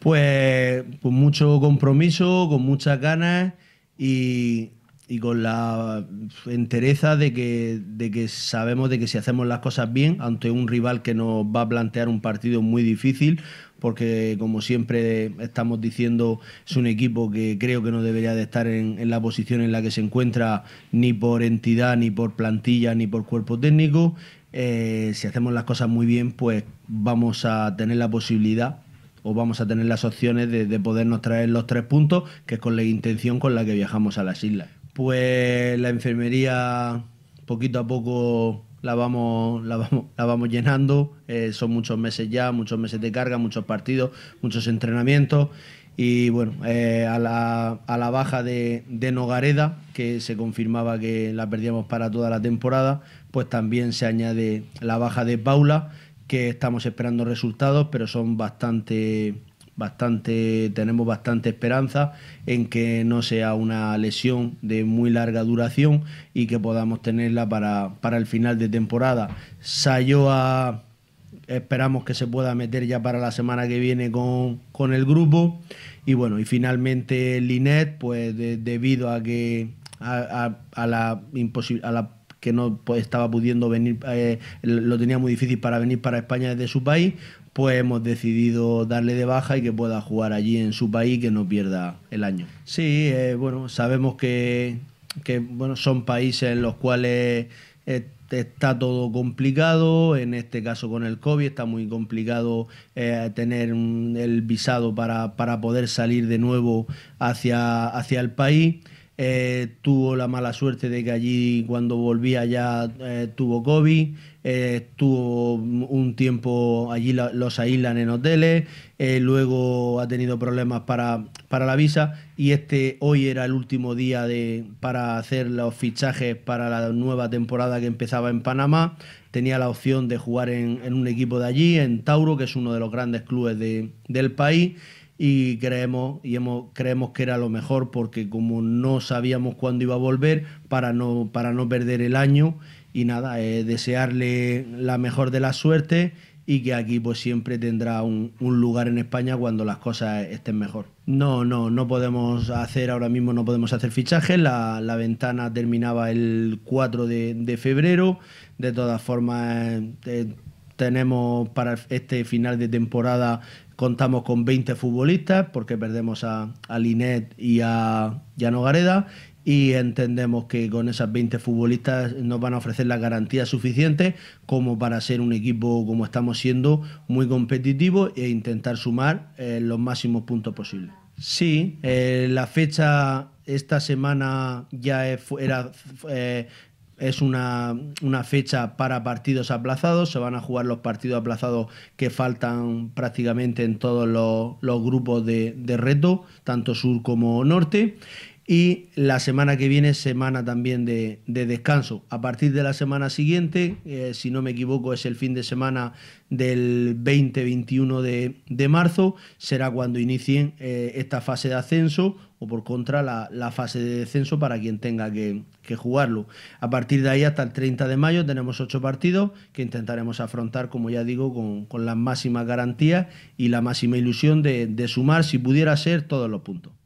Pues con pues mucho compromiso, con muchas ganas y, con la entereza de que, sabemos de que si hacemos las cosas bien ante un rival que nos va a plantear un partido muy difícil, porque como siempre estamos diciendo es un equipo que creo que no debería de estar en, la posición en la que se encuentra ni por entidad, ni por plantilla, ni por cuerpo técnico. Eh, si hacemos las cosas muy bien, pues vamos a tener la posibilidad o vamos a tener las opciones de, podernos traer los tres puntos, que es con la intención con la que viajamos a las islas. Pues la enfermería poquito a poco la vamos, la vamos, llenando. Eh, son muchos meses ya, muchos meses de carga, muchos partidos, muchos entrenamientos. Y bueno, eh, a, la, la, baja de, Nogareda, que se confirmaba que la perdíamos para toda la temporada, pues también se añade la baja de Paula, que estamos esperando resultados, pero son bastante, bastante, tenemos bastante esperanza en que no sea una lesión de muy larga duración y que podamos tenerla para, el final de temporada. Sayoa esperamos que se pueda meter ya para la semana que viene con, con el grupo. Y bueno, y finalmente Linet, pues debido a que a, la imposibilidad, a la que no estaba pudiendo venir, eh, lo tenía muy difícil para venir para España desde su país, pues hemos decidido darle de baja y que pueda jugar allí en su país que no pierda el año. Sí, eh, bueno, sabemos que, bueno, son países en los cuales eh, está todo complicado, en este caso con el COVID está muy complicado tener el visado para, para, poder salir de nuevo hacia, hacia el país. Eh, tuvo la mala suerte de que allí cuando volvía ya eh, tuvo COVID, eh, Estuvo un tiempo allí los aíslan en hoteles, luego ha tenido problemas para, para, la visa y este hoy era el último día de, para hacer los fichajes para la nueva temporada que empezaba en Panamá. Tenía la opción de jugar en, en un equipo de allí, en Tauro, que es uno de los grandes clubes del país y creemos, y hemos, creemos que era lo mejor porque como no sabíamos cuándo iba a volver, para no, para no perder el año y nada, eh, desearle la mejor de la suerte y que aquí pues siempre tendrá un, lugar en España cuando las cosas estén mejor. No, no, no podemos hacer ahora mismo, no podemos hacer fichajes, la, la ventana terminaba el 4 de, febrero, de todas formas... Eh, tenemos para este final de temporada contamos con 20 futbolistas porque perdemos a, Linet y a, Llano Gareda, y entendemos que con esas 20 futbolistas nos van a ofrecer las garantías suficiente como para ser un equipo como estamos siendo muy competitivo e intentar sumar eh, los máximos puntos posibles. Sí, eh, la fecha esta semana ya era eh, es una, fecha para partidos aplazados. Se van a jugar los partidos aplazados que faltan prácticamente en todos los, grupos de, de, reto, tanto sur como norte y la semana que viene semana también de, descanso. A partir de la semana siguiente, eh, si no me equivoco es el fin de semana del 20-21 de, marzo, será cuando inicien eh, esta fase de ascenso o por contra la, fase de descenso para quien tenga que, jugarlo. A partir de ahí hasta el 30 de mayo tenemos ocho partidos que intentaremos afrontar, como ya digo, con, las máximas garantías y la máxima ilusión de sumar, si pudiera ser, todos los puntos.